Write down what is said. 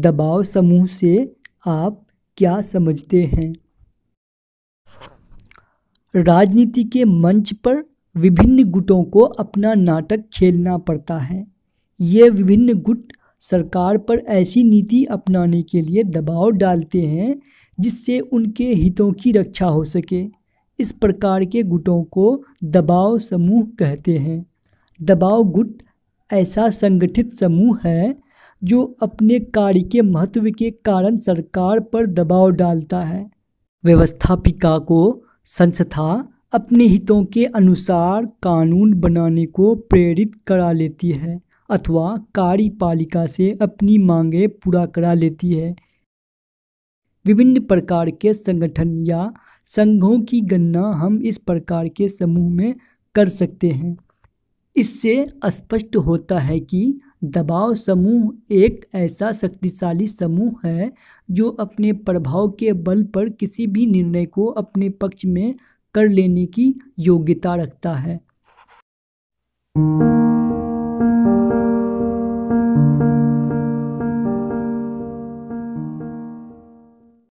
दबाव समूह से आप क्या समझते हैं राजनीति के मंच पर विभिन्न गुटों को अपना नाटक खेलना पड़ता है ये विभिन्न गुट सरकार पर ऐसी नीति अपनाने के लिए दबाव डालते हैं जिससे उनके हितों की रक्षा हो सके इस प्रकार के गुटों को दबाव समूह कहते हैं दबाव गुट ऐसा संगठित समूह है जो अपने कार्य के महत्व के कारण सरकार पर दबाव डालता है व्यवस्थापिका को संस्था अपने हितों के अनुसार कानून बनाने को प्रेरित करा लेती है अथवा कार्यपालिका से अपनी मांगें पूरा करा लेती है विभिन्न प्रकार के संगठन या संघों की गणना हम इस प्रकार के समूह में कर सकते हैं इससे स्पष्ट होता है कि दबाव समूह एक ऐसा शक्तिशाली समूह है जो अपने प्रभाव के बल पर किसी भी निर्णय को अपने पक्ष में कर लेने की योग्यता रखता है